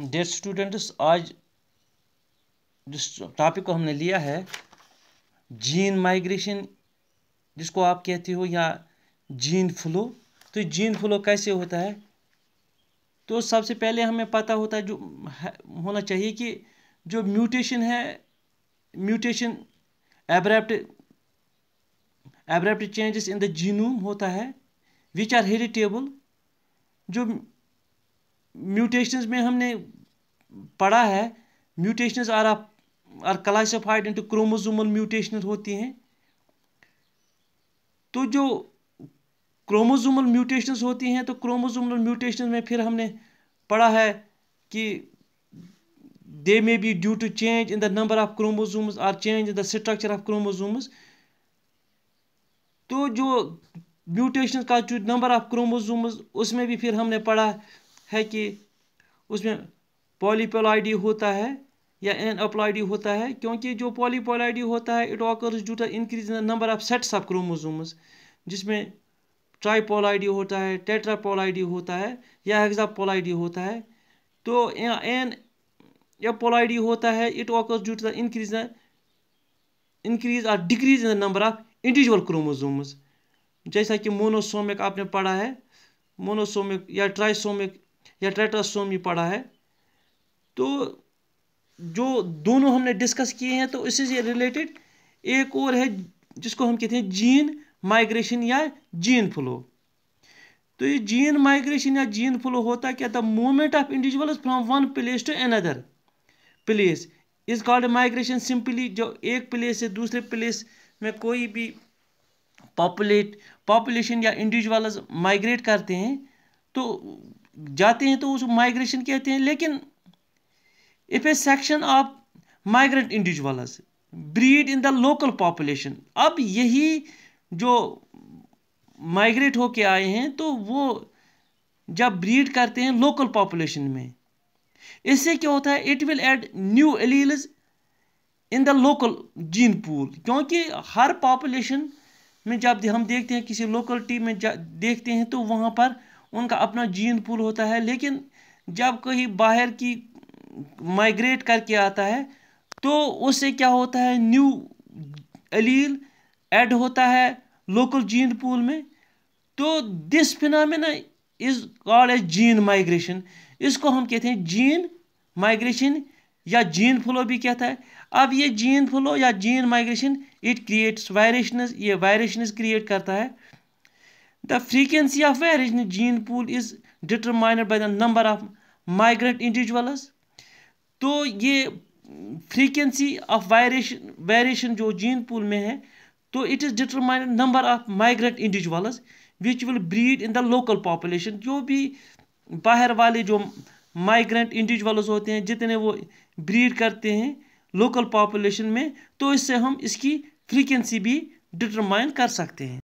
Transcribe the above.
dear students आज जिस topic को हमने लिया है जीन माइग्रेशन जिसको आप कहते हो या जीन फ्लो तो जीन फ्लो कैसे होता है तो सबसे पहले हमें पता होता है जो होना चाहिए कि जो म्यूटेशन है mutation abrupt abrupt changes in the genome होता है विच आर हेरिटेबल जो म्यूटेशन में हमने पढ़ा है mutation are a, are classified into chromosomal mutation होती हैं तो जो क्रोमोजोमल म्यूटेशंस होती हैं तो क्रोमोजोमल म्यूटेशन में फिर हमने पढ़ा है कि they may be due to change in the number of chromosome or change in the structure of chromosome तो जो म्यूटेशन का जो नंबर ऑफ क्रोमोजोम उसमें भी फिर हमने पढ़ा है कि उसमें पॉलीपोलाइडी होता है या एन अपलाइडी होता है क्योंकि जो पॉलीपोलाइडी होता है it occurs due to increase in the number of sets of chromosomes जिसमें ट्राईपोलाइडी होता है टेट्रापोलाइडी होता है या हेक्सापोलाइडी होता है तो एन एपोलाइडी होता है it occurs due to the increase increase और decrease in the number of individual chromosomes जैसा कि मोनोसोमिक आपने पढ़ा है मोनोसोमिक या ट्राइसोमिक या टेट्रास्टोम भी पढ़ा है तो जो दोनों हमने डिस्कस किए हैं तो इससे रिलेटेड एक और है जिसको हम कहते हैं जीन माइग्रेशन या जीन फ्लो तो ये जीन माइग्रेशन या जीन फ्लो होता क्या the movement of individuals from one place to another place is called migration simply जो एक प्लेस से दूसरे प्लेस में कोई भी पॉपुलेट पॉपुलेशन या इंडिविजुअल्स माइग्रेट करते हैं तो जाते हैं तो उसको माइग्रेशन कहते हैं लेकिन if a section of migrant individuals breed in the local population अब यही जो माइग्रेट होके आए हैं तो वो जब ब्रीड करते हैं लोकल पॉपुलेशन में इससे क्या होता है it will add new alleles in the local gene pool क्योंकि हर पॉपुलेशन में जब हम देखते हैं किसी लोकल टीम में देखते हैं तो वहाँ पर उनका अपना जीन पुल होता है लेकिन जब कहीं बाहर की माइग्रेट करके आता है तो उससे क्या होता है न्यू अलील ऐड होता है लोकल जीन पूल में तो this phenomena is called as gene migration इसको हम कहते हैं जीन माइग्रेशन या जीन फ्लो भी कहता है अब ये जीन फ्लो या gene migration it creates variations ये वायरेशनस क्रिएट करता है the frequency of marriage gene the is pool is the number of migrant of तो ये फ्रीकुनसी ऑफ वायरेशन वेरिएशन जो जीन पूल में है तो it is determined number of migrant individuals which will breed in the local population जो भी बाहर वाले जो माइग्रेंट इंडिविजुअल्स होते हैं जितने वो ब्रीड करते हैं लोकल पॉपुलेशन में तो इससे हम इसकी फ्रीक्वेंसी भी डिटरमाइन कर सकते हैं